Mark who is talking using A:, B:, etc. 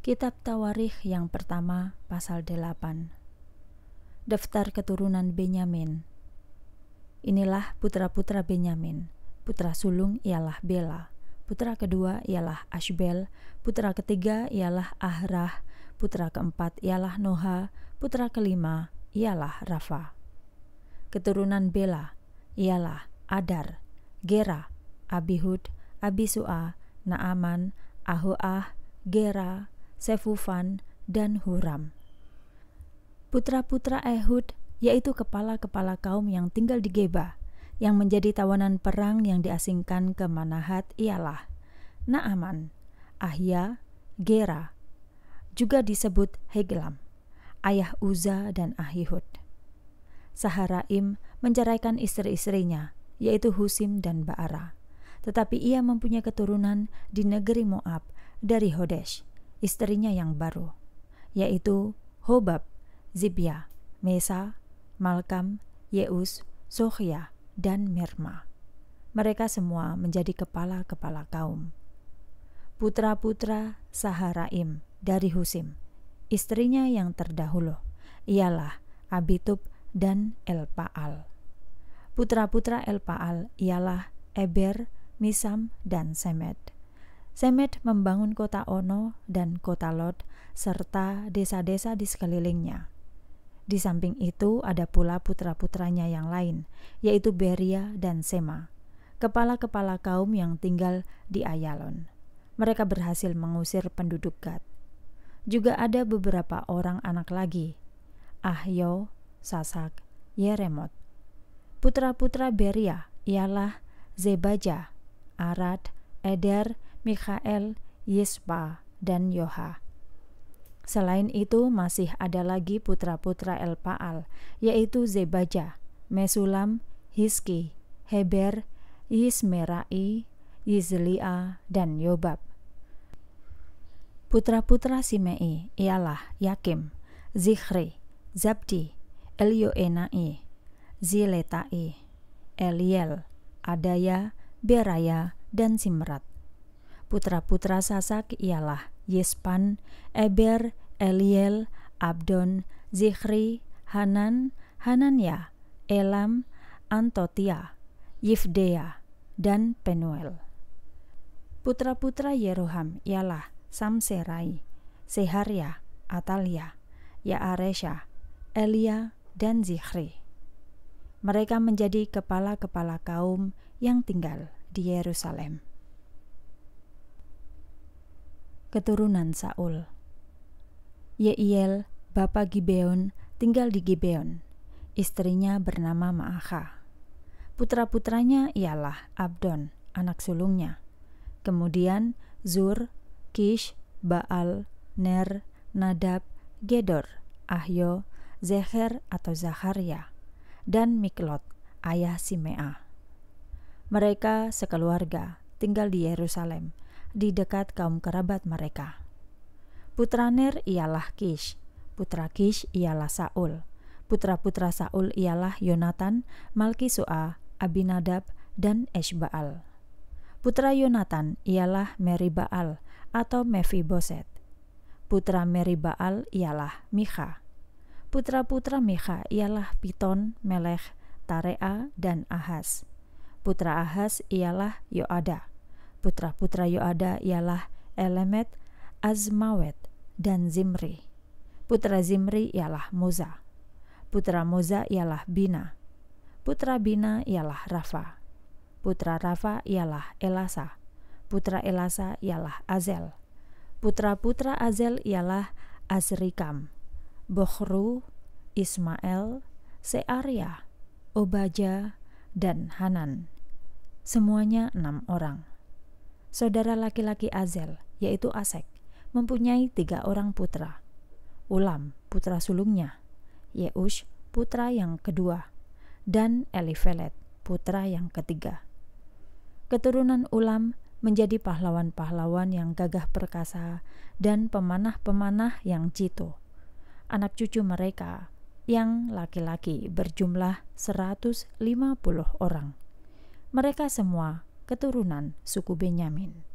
A: Kitab Tawarikh yang pertama pasal 8 Daftar keturunan Benyamin Inilah putra-putra Benyamin Putra sulung ialah Bela Putra kedua ialah Ashbel Putra ketiga ialah Ahrah Putra keempat ialah Noha Putra kelima ialah Rafa Keturunan Bela ialah Adar, Gera, Abihud, Abisua, Naaman, Ahuah, Gera, Sefufan, dan Huram. Putra-putra Ehud, yaitu kepala-kepala kaum yang tinggal di Geba, yang menjadi tawanan perang yang diasingkan ke Manahat ialah Naaman, Ahya, Gera, juga disebut Heglam, ayah Uza dan Ahihud. Saharaim menceraikan istri-istrinya, yaitu Husim dan Baara. Tetapi ia mempunyai keturunan di negeri Moab dari Hodesh istrinya yang baru, yaitu Hobab, Zibya, Mesa, Malkam, Yeus, Sohya, dan Mirma. Mereka semua menjadi kepala-kepala kaum. Putra-putra Saharaim dari Husim, istrinya yang terdahulu, ialah Abitub dan Elpaal. Putra-putra Elpaal ialah Eber, Misam, dan Semed. Semed membangun kota Ono dan kota Lot serta desa-desa di sekelilingnya. Di samping itu ada pula putra-putranya yang lain, yaitu Beria dan Sema, kepala-kepala kaum yang tinggal di Ayalon. Mereka berhasil mengusir penduduk Gad. Juga ada beberapa orang anak lagi, Ahyo, Sasak, Yeremot. Putra-putra Beria ialah Zebaja, Arad, Eder, Mikhael, Yispa, dan Yoha. Selain itu masih ada lagi putra-putra Elpaal, yaitu Zebaja, Mesulam, Hiski, Heber, Yismerai, Yizlia, dan Yobab. Putra-putra Simei ialah Yakim, Zichri, Zabdi, Elioenai, Ziletai, Eliel, Adaya, Beraya, dan Simrat. Putra-putra Sasak ialah Yespan, Eber, Eliel, Abdon, Zichri, Hanan, Hanania, Elam, Antotia, Yifdea, dan Penuel. Putra-putra Yeroham ialah Samserai, Seharia, Atalia, Yaaresha, Elia, dan Zichri. Mereka menjadi kepala-kepala kaum yang tinggal di Yerusalem keturunan Saul. Yeiel, bapa Gibeon, tinggal di Gibeon. Istrinya bernama Maaha. Putra-putranya ialah Abdon, anak sulungnya. Kemudian Zur, Kish, Baal, Ner, Nadab, Gedor, Ahyo, Zeher atau Zaharia, dan Miklot, ayah Simea. Mereka sekeluarga tinggal di Yerusalem, di dekat kaum kerabat mereka. Putra Ner ialah Kish, putra Kish ialah Saul, putra-putra Saul ialah Yonatan, Malkisua, Abinadab, dan Eshbaal. Putra Yonatan ialah Meribaal atau Mephiboset. Putra Meribaal ialah Micha. Putra-putra Micha ialah Piton, Melech, Tarea, dan Ahas. Putra Ahas ialah Yoada. Putra-putra Yoada ialah Elemet, Azmawet, dan Zimri. Putra Zimri ialah Moza. Putra Moza ialah Bina. Putra Bina ialah Rafa. Putra Rafa ialah Elasa. Putra Elasa ialah Azel. Putra-putra Azel ialah Azrikam, Bohru, Ismael, Searia, Obaja, dan Hanan. Semuanya enam orang. Saudara laki-laki Azel, yaitu Asek, mempunyai tiga orang putra. Ulam, putra sulungnya, Yeush, putra yang kedua, dan Elifelet, putra yang ketiga. Keturunan Ulam menjadi pahlawan-pahlawan yang gagah perkasa dan pemanah-pemanah yang jitu. Anak cucu mereka yang laki-laki berjumlah 150 orang. Mereka semua keturunan suku Benyamin.